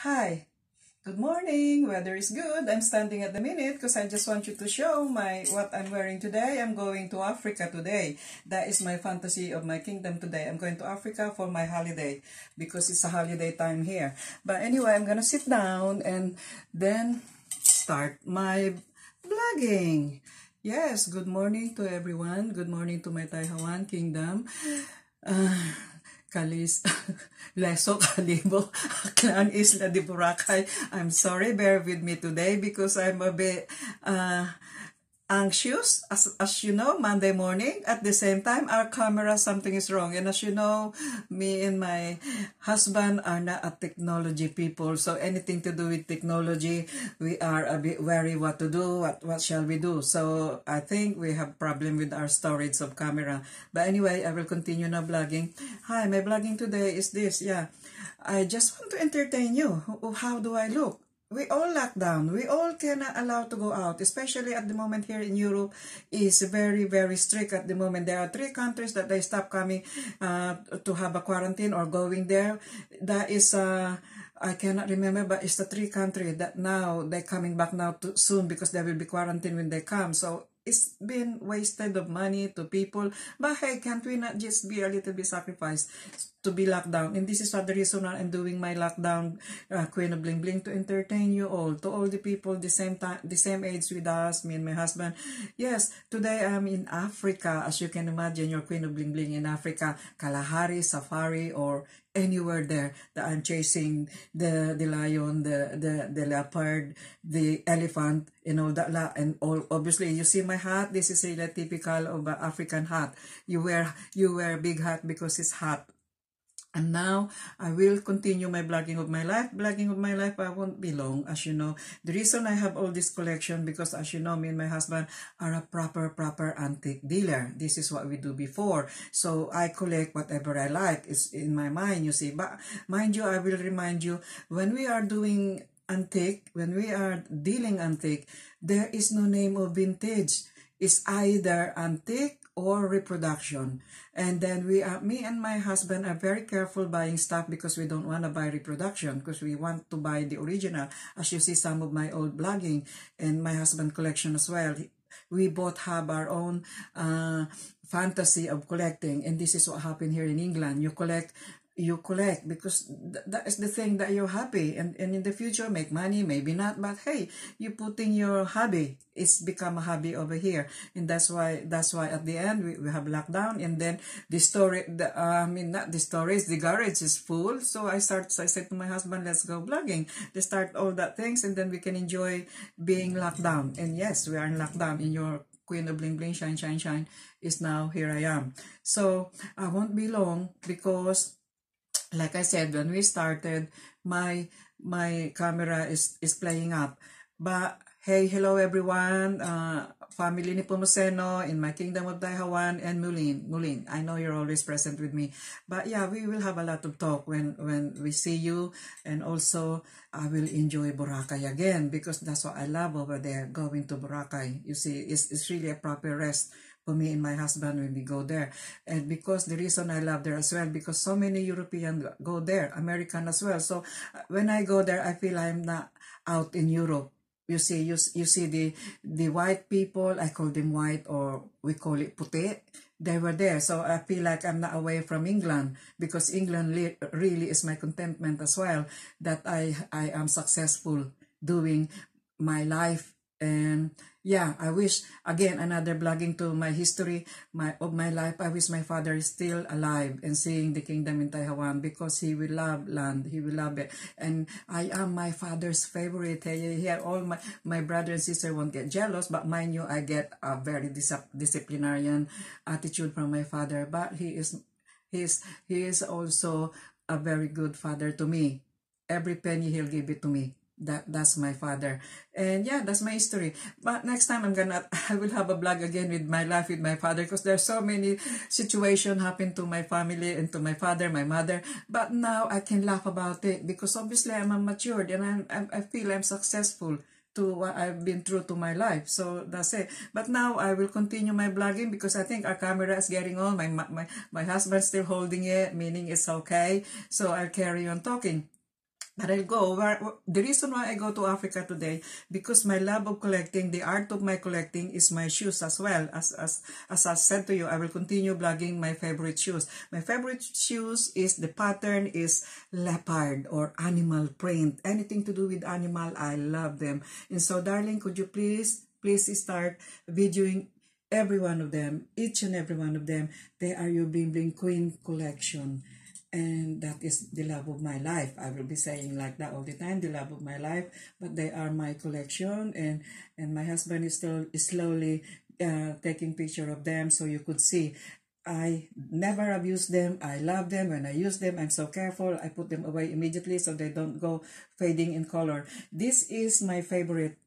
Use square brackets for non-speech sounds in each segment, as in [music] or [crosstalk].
Hi, good morning. Weather is good. I'm standing at the minute because I just want you to show my what I'm wearing today. I'm going to Africa today. That is my fantasy of my kingdom today. I'm going to Africa for my holiday because it's a holiday time here. But anyway, I'm going to sit down and then start my blogging. Yes, good morning to everyone. Good morning to my Taiwan kingdom. Uh, Kalis, [laughs] Leso Kalibo, Aklan [laughs] Isla de Boracay. I'm sorry, bear with me today because I'm a bit, uh, anxious, as, as you know, Monday morning. At the same time, our camera, something is wrong. And as you know, me and my husband are not a technology people. So anything to do with technology, we are a bit wary what to do, what, what shall we do. So I think we have problem with our storage of camera. But anyway, I will continue now blogging. Hi, my blogging today is this. Yeah, I just want to entertain you. How do I look? we all locked down. We all cannot allow to go out, especially at the moment here in Europe is very, very strict at the moment. There are three countries that they stop coming uh, to have a quarantine or going there. That is, uh, I cannot remember, but it's the three countries that now they're coming back now to, soon because there will be quarantine when they come. So it's been wasted of money to people. But hey, can't we not just be a little bit sacrificed? to be locked down. And this is what the reason I'm doing my lockdown uh, Queen of Bling Bling to entertain you all, to all the people the same time, the same age with us, me and my husband. Yes, today I'm in Africa. As you can imagine, your Queen of Bling Bling in Africa, Kalahari, Safari, or anywhere there that I'm chasing the the lion, the the, the leopard, the elephant, and all that. and all obviously, you see my hat. This is a typical of African hat. You wear you wear big hat because it's hot and now, I will continue my blogging of my life. Blogging of my life, I won't be long, as you know. The reason I have all this collection, because as you know, me and my husband are a proper, proper antique dealer. This is what we do before. So, I collect whatever I like. It's in my mind, you see. But mind you, I will remind you, when we are doing antique, when we are dealing antique, there is no name of vintage. It's either antique or reproduction. And then we are, me and my husband are very careful buying stuff because we don't want to buy reproduction because we want to buy the original. As you see some of my old blogging and my husband collection as well. We both have our own uh, fantasy of collecting and this is what happened here in England. You collect you collect because th- that is the thing that you're happy and, and in the future make money maybe not but hey you putting your hobby it's become a hobby over here and that's why that's why at the end we, we have lockdown and then the story the, uh, i mean not the stories, the garage is full so i start so i said to my husband let's go blogging they start all that things and then we can enjoy being locked down and yes we are in lockdown in your Queen of Bling Bling Shine Shine Shine is now here I am. So I won't be long because like I said, when we started, my my camera is is playing up. But hey, hello everyone, uh, family ni Pumuseno in my kingdom of Daihawan and Mulin. Mulin, I know you're always present with me. But yeah, we will have a lot of talk when when we see you, and also I will enjoy Boracay again because that's what I love over there. Going to Boracay, you see, it's it's really a proper rest for me and my husband when we go there. And because the reason I love there as well, because so many European go there, American as well. So uh, when I go there, I feel I'm not out in Europe. You see, you, you see the the white people, I call them white or we call it puti, they were there. So I feel like I'm not away from England because England really is my contentment as well that I, I am successful doing my life And yeah, I wish, again, another blogging to my history my of my life. I wish my father is still alive and seeing the kingdom in Taiwan because he will love land. He will love it. And I am my father's favorite. Here, all my, my brother and sister won't get jealous, but mind you, I get a very dis disciplinarian attitude from my father. But he is, he is, he is also a very good father to me. Every penny he'll give it to me. that that's my father and yeah that's my history but next time i'm gonna [laughs] i will have a blog again with my life with my father because there's so many situation happened to my family and to my father my mother but now i can laugh about it because obviously i'm matured and I'm, I'm, i feel i'm successful to what I've been through to my life. So that's it. But now I will continue my blogging because I think our camera is getting on. My my my husband's still holding it, meaning it's okay. So I'll carry on talking. But I'll go. The reason why I go to Africa today, because my love of collecting, the art of my collecting is my shoes as well. As, as, as I said to you, I will continue blogging my favorite shoes. My favorite shoes is, the pattern is leopard or animal print. Anything to do with animal, I love them. And so, darling, could you please, please start videoing every one of them, each and every one of them. They are your Bling Bling Queen collection. and that is the love of my life. I will be saying like that all the time, the love of my life. But they are my collection, and and my husband is still slowly uh, taking picture of them so you could see. I never abuse them. I love them. When I use them, I'm so careful. I put them away immediately so they don't go fading in color. This is my favorite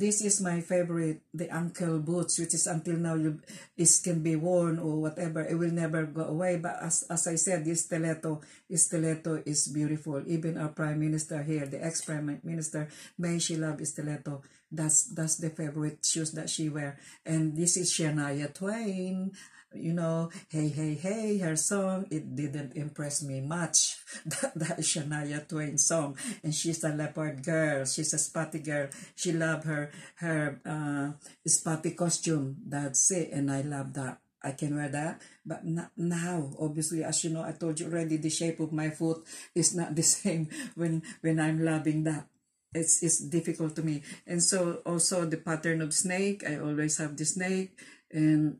this is my favorite, the ankle boots, which is until now you, this can be worn or whatever. It will never go away. But as, as I said, this stiletto, this stiletto is beautiful. Even our prime minister here, the ex-prime minister, may she love stiletto. That's, that's the favorite shoes that she wear. And this is Shania Twain. you know, hey, hey, hey, her song, it didn't impress me much. [laughs] that, that Shania Twain song. And she's a leopard girl. She's a spotty girl. She loved her, her uh, spotty costume. That's it. And I love that. I can wear that. But not now, obviously, as you know, I told you already, the shape of my foot is not the [laughs] same when when I'm loving that. It's, it's difficult to me. And so also the pattern of snake, I always have the snake. And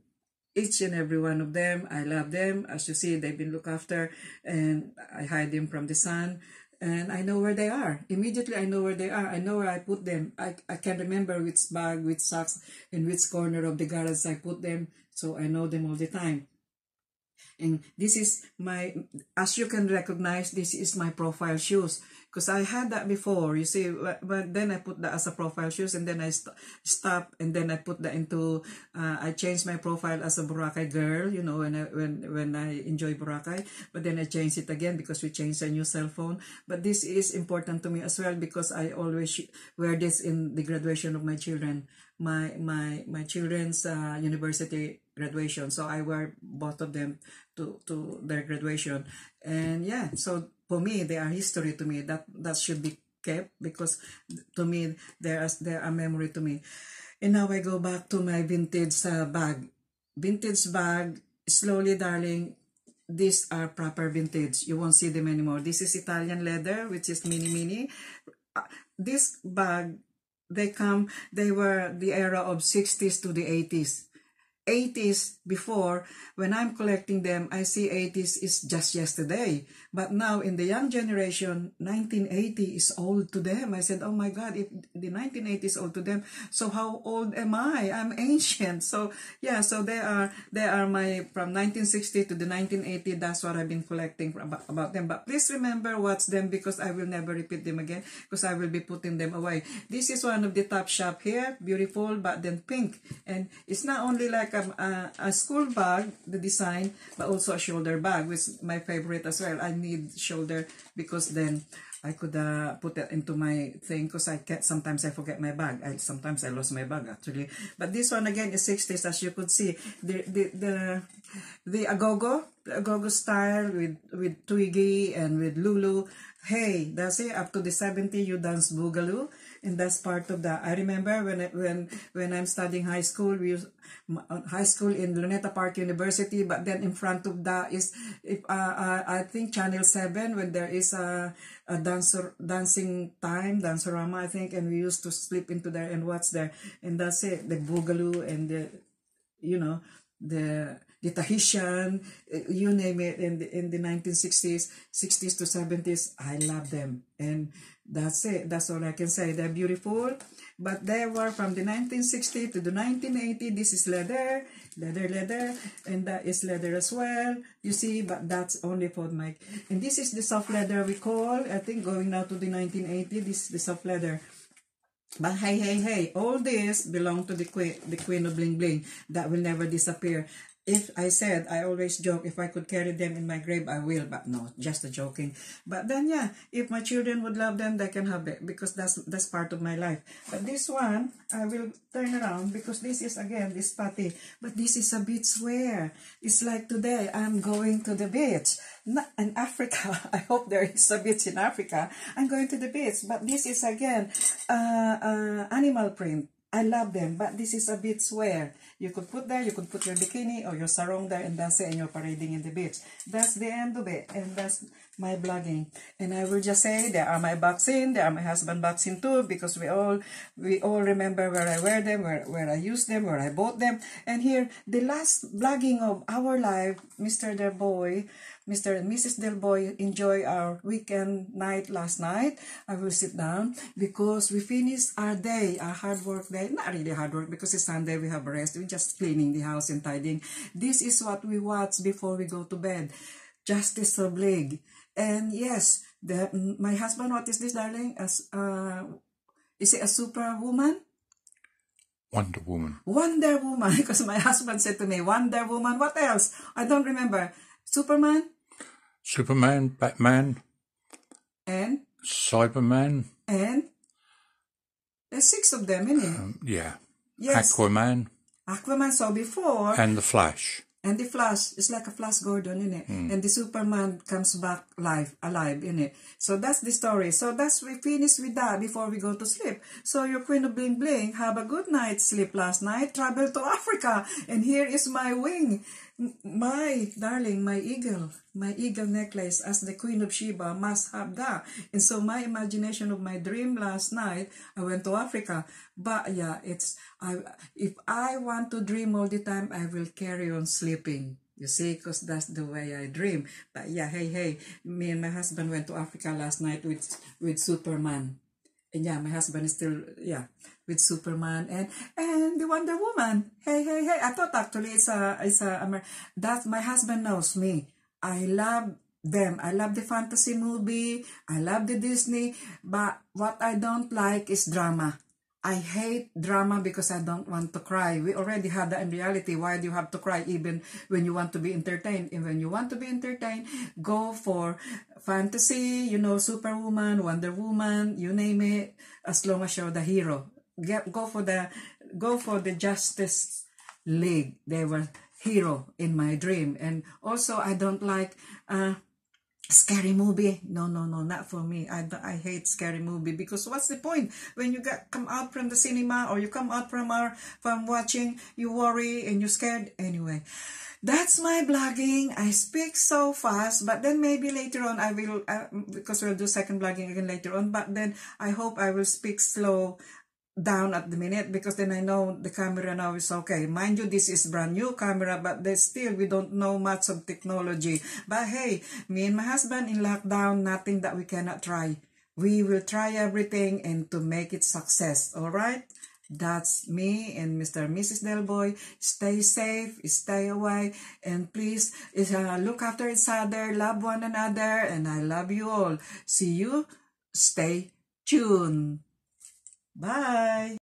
each and every one of them. I love them. As you see, they've been looked after and I hide them from the sun and I know where they are. Immediately I know where they are. I know where I put them. I, I can remember which bag, which socks, in which corner of the garage I put them. So I know them all the time. And this is my, as you can recognize, this is my profile shoes because I had that before. You see, but then I put that as a profile shoes, and then I st- stop, and then I put that into. Uh, I changed my profile as a Boracay girl. You know, when I when when I enjoy Boracay, but then I changed it again because we changed a new cell phone. But this is important to me as well because I always wear this in the graduation of my children, my my my children's uh, university graduation. So I wear both of them to to their graduation, and yeah, so for me they are history to me that that should be kept because to me there are there are memory to me and now I go back to my vintage uh, bag vintage bag slowly darling these are proper vintage you won't see them anymore this is Italian leather which is mini mini uh, this bag they come they were the era of 60s to the 80s 80s before, when I'm collecting them, I see 80s is just yesterday. But now in the young generation, 1980 is old to them. I said, oh my God, if the 1980 is old to them, so how old am I? I'm ancient. So yeah, so they are, they are my, from 1960 to the 1980, that's what I've been collecting about, them. But please remember what's them because I will never repeat them again because I will be putting them away. This is one of the top shop here, beautiful, but then pink. And it's not only like a a, um, a, a school bag, the design, but also a shoulder bag, which is my favorite as well. I need shoulder because then I could uh, put it into my thing because I get sometimes I forget my bag. I sometimes I lost my bag actually. But this one again is 60s as you could see. The the the the agogo, the agogo style with with Twiggy and with Lulu. Hey, that's it. Up to the 70 you dance boogaloo. and that's part of that. I remember when I, when when I'm studying high school, we high school in Luneta Park University, but then in front of that is if uh, uh, I think Channel Seven when there is a, a dancer dancing time dancerama I think, and we used to slip into there and watch there, and that's it the boogaloo and the you know the the Tahitian, eh, you name it, in the, in the 1960s, 60s to 70s. I love them. And that's it. That's all I can say. They're beautiful. But they were from the 1960 to the 1980. This is leather, leather, leather. And that is leather as well. You see, but that's only for my... And this is the soft leather we call, I think going now to the 1980, this is the soft leather. But hey, hey, hey, all this belong to the queen, the queen of bling bling that will never disappear if I said, I always joke, if I could carry them in my grave, I will, but no, just a joking. But then, yeah, if my children would love them, they can have it because that's that's part of my life. But this one, I will turn around because this is, again, this patty. But this is a bit swear. It's like today, I'm going to the beach. Not in Africa, [laughs] I hope there is a beach in Africa. I'm going to the beach, but this is, again, uh, uh, animal print I love them, but this is a beach wear. You could put there, you could put your bikini or your sarong there and that's it, and you're parading in the beach. That's the end of it. And that's my blogging and i will just say they are my boxing, they are my husband boxing too because we all we all remember where i wear them where, where i use them where i bought them and here the last blogging of our life mr del boy mr and mrs del boy enjoy our weekend night last night i will sit down because we finished our day our hard work day not really hard work because it's sunday we have rest we just cleaning the house and tidying this is what we watch before we go to bed justice of league and yes, the, my husband, what is this, darling? As uh, is it a superwoman? Wonder Woman. Wonder Woman, because [laughs] my husband said to me, Wonder Woman. What else? I don't remember. Superman. Superman, Batman. And. Cyberman. And. There's six of them, isn't it? Um, yeah. Yes. Aquaman. Aquaman. So before. And the Flash. And the Flash is like a Flash Gordon, in it, mm. and the Superman comes back live, alive, in it. So that's the story. So that's we finish with that before we go to sleep. So your Queen of Bling Bling have a good night's sleep last night. Travel to Africa, and here is my wing my darling, my eagle, my eagle necklace as the queen of Sheba must have that. And so my imagination of my dream last night, I went to Africa. But yeah, it's I if I want to dream all the time, I will carry on sleeping. You see, because that's the way I dream. But yeah, hey, hey, me and my husband went to Africa last night with with Superman. and yeah, my husband is still yeah with Superman and and the Wonder Woman. Hey, hey, hey! I thought actually it's a it's a Amer- that my husband knows me. I love them. I love the fantasy movie. I love the Disney. But what I don't like is drama. I hate drama because I don't want to cry. We already had that in reality. Why do you have to cry even when you want to be entertained? And when you want to be entertained, go for fantasy, you know, Superwoman, Wonder Woman, you name it, as long as you're the hero. Get, go for the go for the Justice League. They were hero in my dream. And also I don't like uh scary movie no no no not for me i i hate scary movie because what's the point when you get come out from the cinema or you come out from our from watching you worry and you're scared anyway that's my blogging i speak so fast but then maybe later on i will uh, because we'll do second blogging again later on but then i hope i will speak slow down at the minute because then I know the camera now is okay. Mind you, this is brand new camera but still we don't know much of technology. But hey, me and my husband in lockdown, nothing that we cannot try. We will try everything and to make it success, alright? That's me and Mr. and Mrs. Delboy. Stay safe, stay away, and please uh, look after each other, love one another, and I love you all. See you. Stay tuned. Bye.